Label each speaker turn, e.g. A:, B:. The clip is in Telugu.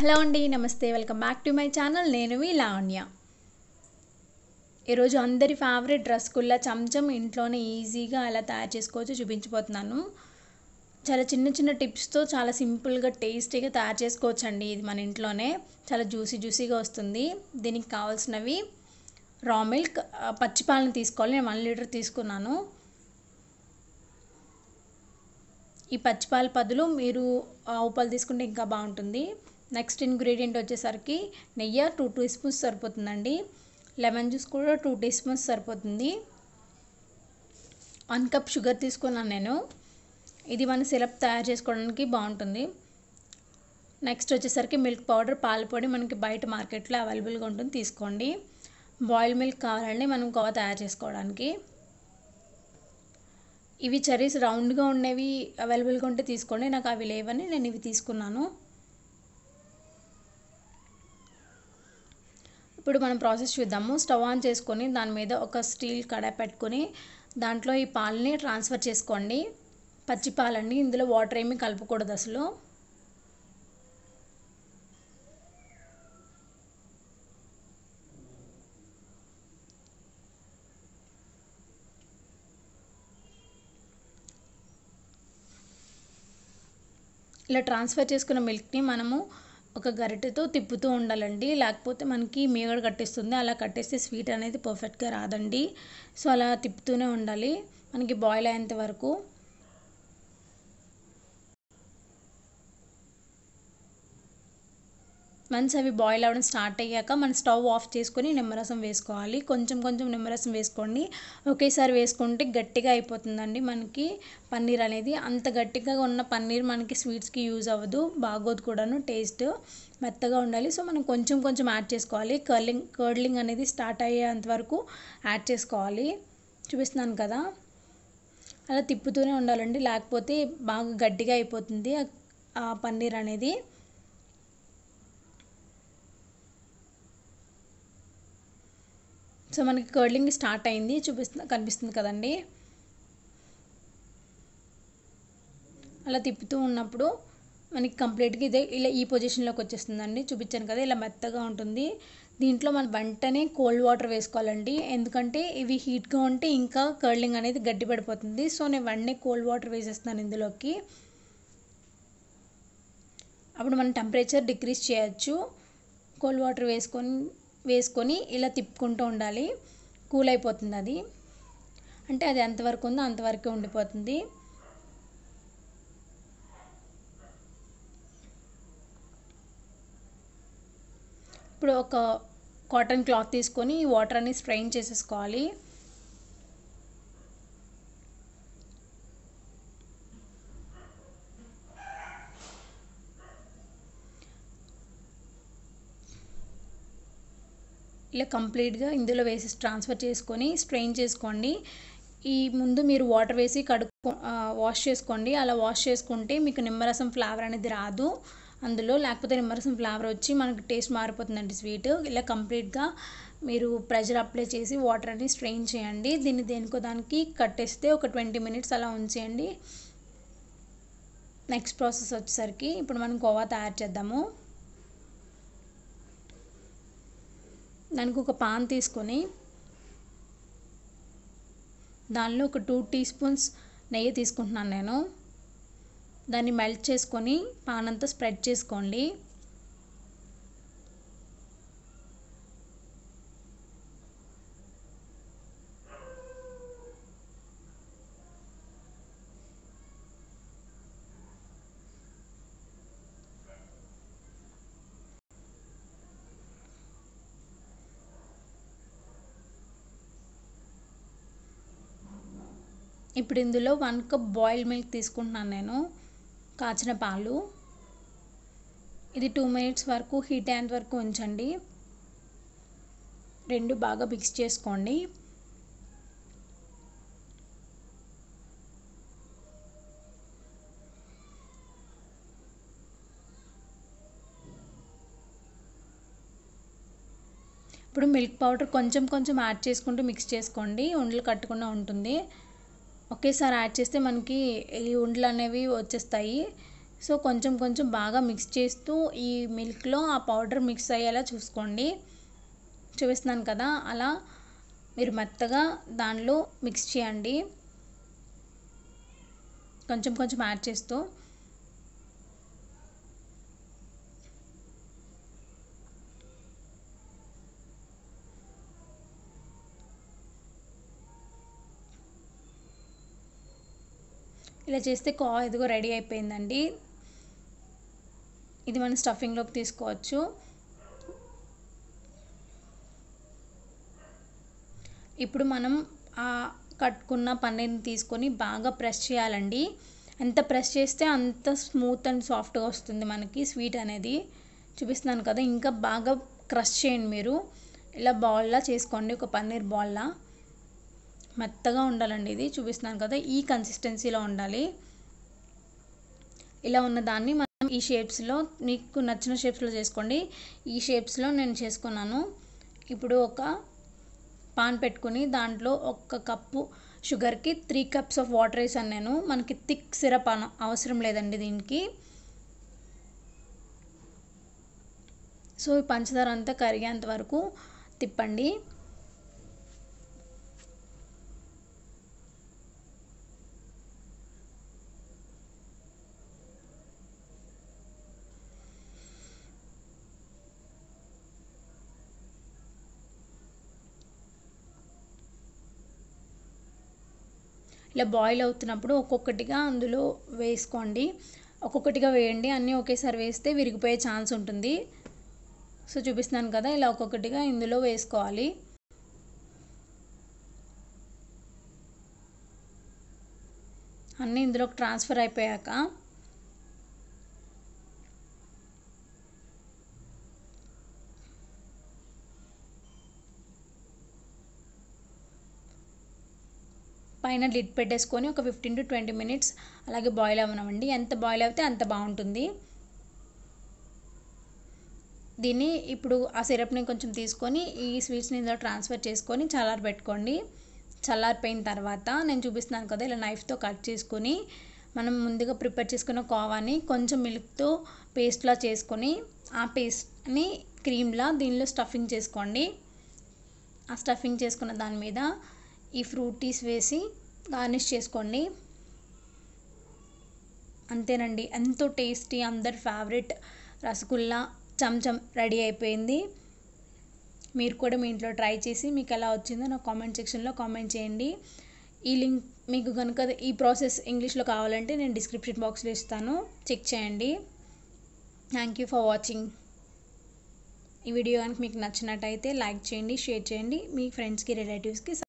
A: హలో అండి నమస్తే welcome back to my channel నేను మీ లావణ్య ఈరోజు అందరి ఫేవరెట్ రసగుల్లా చంచం ఇంట్లోనే ఈజీగా ఎలా తయారు చేసుకోవచ్చు చూపించిపోతున్నాను చాలా చిన్న చిన్న టిప్స్తో చాలా సింపుల్గా టేస్టీగా తయారు చేసుకోవచ్చండి ఇది మన ఇంట్లోనే చాలా జ్యూసీ జ్యూసీగా వస్తుంది దీనికి కావాల్సినవి రా మిల్క్ పచ్చిపాలను తీసుకోవాలి నేను వన్ లీటర్ తీసుకున్నాను ఈ పచ్చిపాల పదులు మీరు ఆవు పాలు తీసుకుంటే ఇంకా బాగుంటుంది నెక్స్ట్ ఇంగ్రీడియంట్ వచ్చేసరికి నెయ్యి టూ టీ స్పూన్స్ సరిపోతుందండి లెమన్ జ్యూస్ కూడా two tea teaspoons one cup sugar తీసుకున్నాను నేను ఇది మన సిరప్ తయారు చేసుకోవడానికి బాగుంటుంది నెక్స్ట్ వచ్చేసరికి మిల్క్ పౌడర్ పాల పొడి మనకి బయట మార్కెట్లో అవైలబుల్గా ఉంటుంది తీసుకోండి బాయిల్ మిల్క్ కావాలండి మనం కోవా తయారు చేసుకోవడానికి ఇవి చెరీస్ రౌండ్గా ఉండేవి అవైలబుల్గా ఉంటే తీసుకోండి నాకు అవి లేవని నేను ఇవి తీసుకున్నాను ఇప్పుడు మనం ప్రాసెస్ చూద్దాము స్టవ్ ఆన్ చేసుకొని దాని మీద ఒక స్టీల్ కడాయి పెట్టుకొని దాంట్లో ఈ పాలని ట్రాన్స్ఫర్ చేసుకోండి పచ్చి పాలండి ఇందులో వాటర్ ఏమీ కలపకూడదు అసలు ఇలా ట్రాన్స్ఫర్ చేసుకున్న మిల్క్ని మనము ఒక గరిటెతో తిప్పుతూ ఉండాలండి లేకపోతే మనకి మేగడ కట్టేస్తుంది అలా కట్టేస్తే స్వీట్ అనేది పర్ఫెక్ట్గా రాదండి సో అలా తిప్పుతూనే ఉండాలి మనకి బాయిల్ అయ్యేంత వరకు వన్స్ అవి బాయిల్ అవ్వడం స్టార్ట్ అయ్యాక మనం స్టవ్ ఆఫ్ చేసుకొని నిమ్మరసం వేసుకోవాలి కొంచెం కొంచెం నిమ్మరసం వేసుకోండి ఒకేసారి వేసుకుంటే గట్టిగా అయిపోతుందండి మనకి పన్నీర్ అనేది అంత గట్టిగా ఉన్న పన్నీర్ మనకి స్వీట్స్కి యూజ్ అవ్వదు బాగోదు కూడాను టేస్ట్ మెత్తగా ఉండాలి సో మనం కొంచెం కొంచెం యాడ్ చేసుకోవాలి కర్లింగ్ కర్లింగ్ అనేది స్టార్ట్ అయ్యేంత వరకు యాడ్ చేసుకోవాలి చూపిస్తున్నాను కదా అలా తిప్పుతూనే ఉండాలండి లేకపోతే బాగా గట్టిగా అయిపోతుంది ఆ పన్నీర్ అనేది సో మనకి కర్లింగ్ స్టార్ట్ అయింది చూపిస్తు కనిపిస్తుంది కదండి అలా తిప్పుతూ ఉన్నప్పుడు మనకి కంప్లీట్గా ఇదే ఇలా ఈ పొజిషన్లోకి వచ్చేస్తుందండి చూపించాను కదా ఇలా మెత్తగా ఉంటుంది దీంట్లో మనం వెంటనే కోల్డ్ వాటర్ వేసుకోవాలండి ఎందుకంటే ఇవి హీట్గా ఉంటే ఇంకా కర్లింగ్ అనేది గట్టి పడిపోతుంది సో నేను వెంటనే కోల్డ్ వాటర్ వేసేస్తున్నాను ఇందులోకి అప్పుడు మనం టెంపరేచర్ డిక్రీజ్ చేయొచ్చు కోల్డ్ వాటర్ వేసుకొని వేసుకొని ఇలా తిప్పుకుంటూ ఉండాలి కూల్ అయిపోతుంది అది అంటే అది ఎంతవరకు ఉందో అంతవరకే ఉండిపోతుంది ఇప్పుడు ఒక కాటన్ క్లాత్ తీసుకొని వాటర్ అనేది స్ట్రెయిన్ చేసేసుకోవాలి ఇలా కంప్లీట్గా ఇందులో వేసి ట్రాన్స్ఫర్ చేసుకొని స్ట్రెయిన్ చేసుకోండి ఈ ముందు మీరు వాటర్ వేసి కడుక్కో వాష్ చేసుకోండి అలా వాష్ చేసుకుంటే మీకు నిమ్మరసం ఫ్లేవర్ అనేది రాదు అందులో లేకపోతే నిమ్మరసం ఫ్లేవర్ వచ్చి మనకు టేస్ట్ మారిపోతుందండి స్వీట్ ఇలా కంప్లీట్గా మీరు ప్రెషర్ అప్లై చేసి వాటర్ అనేది స్ట్రెయిన్ చేయండి దీన్ని దేనికో దానికి కట్టేస్తే ఒక ట్వంటీ మినిట్స్ అలా ఉంచేయండి నెక్స్ట్ ప్రాసెస్ వచ్చేసరికి ఇప్పుడు మనం కోవా తయారు చేద్దాము దానికి ఒక పాన్ తీసుకొని దానిలో ఒక టూ టీ స్పూన్స్ నెయ్యి తీసుకుంటున్నాను నేను దాన్ని మెల్ట్ చేసుకొని పాన్ అంతా స్ప్రెడ్ చేసుకోండి ఇప్పుడు ఇందులో వన్ కప్ బాయిల్డ్ మిల్క్ తీసుకుంటున్నాను నేను కాచిన పాలు ఇది టూ మినిట్స్ వరకు హీట్ అయ్యేంత వరకు ఉంచండి రెండు బాగా మిక్స్ చేసుకోండి ఇప్పుడు మిల్క్ పౌడర్ కొంచెం కొంచెం యాడ్ చేసుకుంటూ మిక్స్ చేసుకోండి ఉండలు కట్టకుండా ఉంటుంది ఒకేసారి యాడ్ చేస్తే మనకి ఈ ఉండలు అనేవి వచ్చేస్తాయి సో కొంచెం కొంచెం బాగా మిక్స్ చేస్తూ ఈ మిల్క్లో ఆ పౌడర్ మిక్స్ అయ్యేలా చూసుకోండి చూపిస్తున్నాను కదా అలా మీరు మెత్తగా దానిలో మిక్స్ చేయండి కొంచెం కొంచెం యాడ్ చేస్తూ ఇలా చేస్తే కా ఇదిగో రెడీ అయిపోయిందండి ఇది మనం స్టఫింగ్లోకి తీసుకోవచ్చు ఇప్పుడు మనం ఆ కట్టుకున్న పన్నీర్ని తీసుకొని బాగా ప్రెస్ చేయాలండి ఎంత ప్రెస్ చేస్తే అంత స్మూత్ అండ్ సాఫ్ట్గా వస్తుంది మనకి స్వీట్ అనేది చూపిస్తున్నాను కదా ఇంకా బాగా క్రష్ చేయండి మీరు ఇలా బాల్లా చేసుకోండి ఒక పన్నీర్ బాల్లా మెత్తగా ఉండాలండి ఇది చూపిస్తున్నాను కదా ఈ కన్సిస్టెన్సీలో ఉండాలి ఇలా ఉన్న దాన్ని మనం ఈ షేప్స్లో మీకు నచ్చిన షేప్స్లో చేసుకోండి ఈ షేప్స్లో నేను చేసుకున్నాను ఇప్పుడు ఒక పాన్ పెట్టుకుని దాంట్లో ఒక కప్పు షుగర్కి త్రీ కప్స్ ఆఫ్ వాటర్ వేసాను నేను మనకి థిక్ సిరప్ అవసరం లేదండి దీనికి సో పంచదార అంతా కరిగేంత వరకు తిప్పండి ఇలా బాయిల్ అవుతున్నప్పుడు ఒక్కొక్కటిగా అందులో వేసుకోండి ఒక్కొక్కటిగా వేయండి అన్నీ ఒకేసారి వేస్తే విరిగిపోయే ఛాన్స్ ఉంటుంది సో చూపిస్తున్నాను కదా ఇలా ఒక్కొక్కటిగా ఇందులో వేసుకోవాలి అన్నీ ఇందులోకి ట్రాన్స్ఫర్ అయిపోయాక పైన లిడ్ పెట్టేసుకొని ఒక ఫిఫ్టీన్ టు ట్వంటీ మినిట్స్ అలాగే బాయిల్ అవ్వనివ్వండి ఎంత బాయిల్ అవుతే అంత బాగుంటుంది దీన్ని ఇప్పుడు ఆ సిరప్ని కొంచెం తీసుకొని ఈ స్వీట్స్ని ఇందులో ట్రాన్స్ఫర్ చేసుకొని చల్లారి పెట్టుకోండి చల్లారిపోయిన తర్వాత నేను చూపిస్తున్నాను కదా ఇలా నైఫ్తో కట్ చేసుకొని మనం ముందుగా ప్రిపేర్ చేసుకున్న కోవాని కొంచెం మిల్క్తో పేస్ట్లా చేసుకొని ఆ పేస్ట్ని క్రీమ్లా దీనిలో స్టఫింగ్ చేసుకోండి ఆ స్టఫింగ్ చేసుకున్న దాని మీద ఈ ఫ్రూటీస్ వేసి గార్నిష్ చేసుకోండి అంతేనండి ఎంతో టేస్టీ అందరి ఫేవరెట్ రసగుల్లా చంచం రెడీ అయిపోయింది మీరు కూడా మీ ఇంట్లో ట్రై చేసి మీకు ఎలా వచ్చిందో నా కామెంట్ సెక్షన్లో కామెంట్ చేయండి ఈ లింక్ మీకు కనుక ఈ ప్రాసెస్ ఇంగ్లీష్లో కావాలంటే నేను డిస్క్రిప్షన్ బాక్స్లో ఇస్తాను చెక్ చేయండి థ్యాంక్ యూ ఫర్ వాచింగ్ ఈ వీడియో కనుక మీకు నచ్చినట్టయితే లైక్ చేయండి షేర్ చేయండి మీ ఫ్రెండ్స్కి రిలేటివ్స్కి